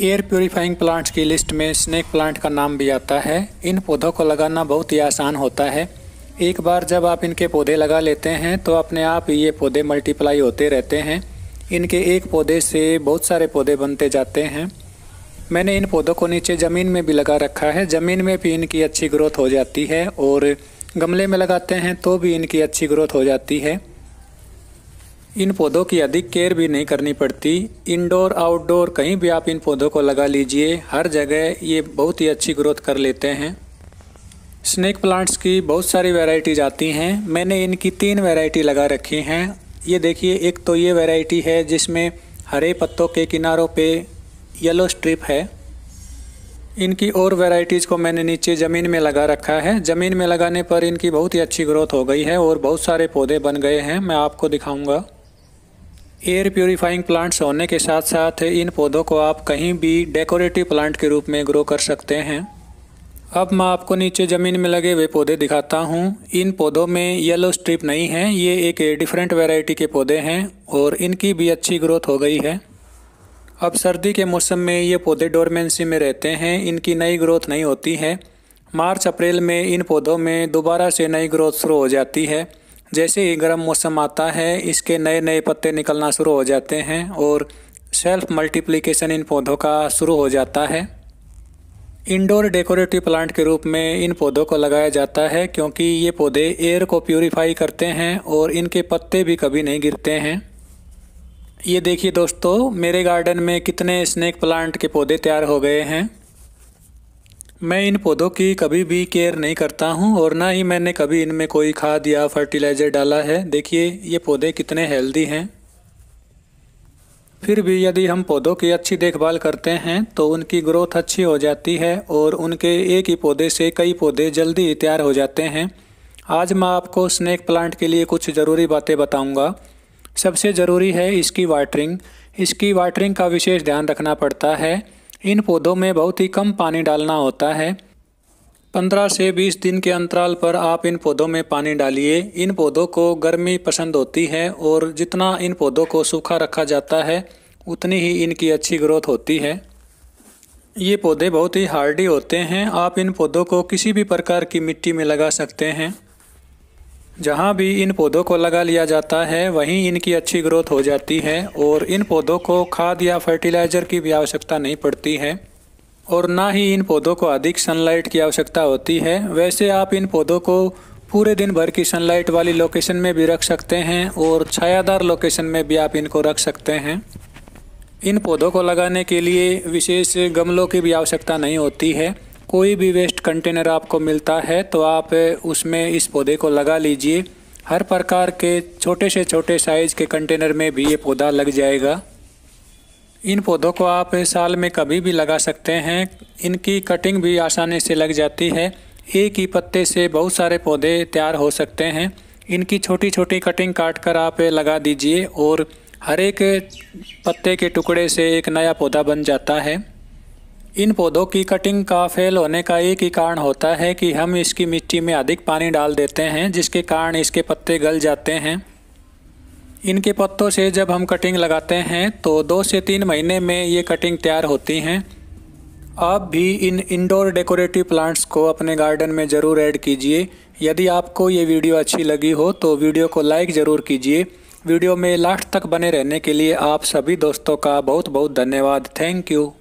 air purifying plants की list में snake plant का नाम भी आता है इन पौधों को लगाना बहुत ही आसान होता है एक बार जब आप इनके पौधे लगा लेते हैं तो अपने आप ये पौधे मल्टीप्लाई होते रहते हैं इनके एक पौधे से बहुत सारे पौधे बनते जाते हैं मैंने इन पौधों को नीचे ज़मीन में भी लगा रखा है ज़मीन में भी इनकी अच्छी ग्रोथ हो जाती है और गमले में लगाते हैं तो भी इनकी अच्छी ग्रोथ हो जाती है इन पौधों की अधिक केयर भी नहीं करनी पड़ती इंडोर आउटडोर कहीं भी आप इन पौधों को लगा लीजिए हर जगह ये बहुत ही अच्छी ग्रोथ कर लेते हैं स्नैक प्लांट्स की बहुत सारी वेराइटीज आती हैं मैंने इनकी तीन वैरायटी लगा रखी हैं ये देखिए एक तो ये वैरायटी है जिसमें हरे पत्तों के किनारों पे येलो स्ट्रिप है इनकी और वैरायटीज़ को मैंने नीचे ज़मीन में लगा रखा है ज़मीन में लगाने पर इनकी बहुत ही अच्छी ग्रोथ हो गई है और बहुत सारे पौधे बन गए हैं मैं आपको दिखाऊँगा एयर प्योरीफाइंग प्लांट्स होने के साथ साथ इन पौधों को आप कहीं भी डेकोरेटिव प्लांट के रूप में ग्रो कर सकते हैं अब मैं आपको नीचे ज़मीन में लगे हुए पौधे दिखाता हूँ इन पौधों में येलो स्ट्रिप नहीं है ये एक डिफरेंट वेराइटी के पौधे हैं और इनकी भी अच्छी ग्रोथ हो गई है अब सर्दी के मौसम में ये पौधे डोरमेंसी में रहते हैं इनकी नई ग्रोथ नहीं होती है मार्च अप्रैल में इन पौधों में दोबारा से नई ग्रोथ शुरू हो जाती है जैसे ही गर्म मौसम आता है इसके नए नए पत्ते निकलना शुरू हो जाते हैं और सेल्फ मल्टीप्लिकेशन इन पौधों का शुरू हो जाता है इंडोर डेकोरेटिव प्लांट के रूप में इन पौधों को लगाया जाता है क्योंकि ये पौधे एयर को प्योरीफाई करते हैं और इनके पत्ते भी कभी नहीं गिरते हैं ये देखिए दोस्तों मेरे गार्डन में कितने स्नैक प्लांट के पौधे तैयार हो गए हैं मैं इन पौधों की कभी भी केयर नहीं करता हूँ और ना ही मैंने कभी इनमें कोई खाद या फर्टिलाइज़र डाला है देखिए ये पौधे कितने हेल्दी हैं फिर भी यदि हम पौधों की अच्छी देखभाल करते हैं तो उनकी ग्रोथ अच्छी हो जाती है और उनके एक ही पौधे से कई पौधे जल्दी तैयार हो जाते हैं आज मैं आपको स्नैक प्लांट के लिए कुछ ज़रूरी बातें बताऊँगा सबसे ज़रूरी है इसकी वाटरिंग इसकी वाटरिंग का विशेष ध्यान रखना पड़ता है इन पौधों में बहुत ही कम पानी डालना होता है 15 से 20 दिन के अंतराल पर आप इन पौधों में पानी डालिए इन पौधों को गर्मी पसंद होती है और जितना इन पौधों को सूखा रखा जाता है उतनी ही इनकी अच्छी ग्रोथ होती है ये पौधे बहुत ही हार्डी होते हैं आप इन पौधों को किसी भी प्रकार की मिट्टी में लगा सकते हैं जहाँ भी इन पौधों को लगा लिया जाता है वहीं इनकी अच्छी ग्रोथ हो जाती है और इन पौधों को खाद या फर्टिलाइज़र की भी आवश्यकता नहीं पड़ती है और ना ही इन पौधों को अधिक सनलाइट की आवश्यकता होती है वैसे आप इन पौधों को पूरे दिन भर की सनलाइट वाली लोकेशन में भी रख सकते हैं और छायादार लोकेशन में भी आप इनको रख सकते हैं इन पौधों को लगाने के लिए विशेष गमलों की भी आवश्यकता नहीं होती है कोई भी वेस्ट कंटेनर आपको मिलता है तो आप उसमें इस पौधे को लगा लीजिए हर प्रकार के छोटे से छोटे साइज़ के कंटेनर में भी ये पौधा लग जाएगा इन पौधों को आप साल में कभी भी लगा सकते हैं इनकी कटिंग भी आसानी से लग जाती है एक ही पत्ते से बहुत सारे पौधे तैयार हो सकते हैं इनकी छोटी छोटी कटिंग काट कर आप लगा दीजिए और हर एक पत्ते के टुकड़े से एक नया पौधा बन जाता है इन पौधों की कटिंग का फेल होने का एक ही कारण होता है कि हम इसकी मिट्टी में अधिक पानी डाल देते हैं जिसके कारण इसके पत्ते गल जाते हैं इनके पत्तों से जब हम कटिंग लगाते हैं तो दो से तीन महीने में ये कटिंग तैयार होती हैं आप भी इन इंडोर डेकोरेटिव प्लांट्स को अपने गार्डन में ज़रूर ऐड कीजिए यदि आपको ये वीडियो अच्छी लगी हो तो वीडियो को लाइक ज़रूर कीजिए वीडियो में लास्ट तक बने रहने के लिए आप सभी दोस्तों का बहुत बहुत धन्यवाद थैंक यू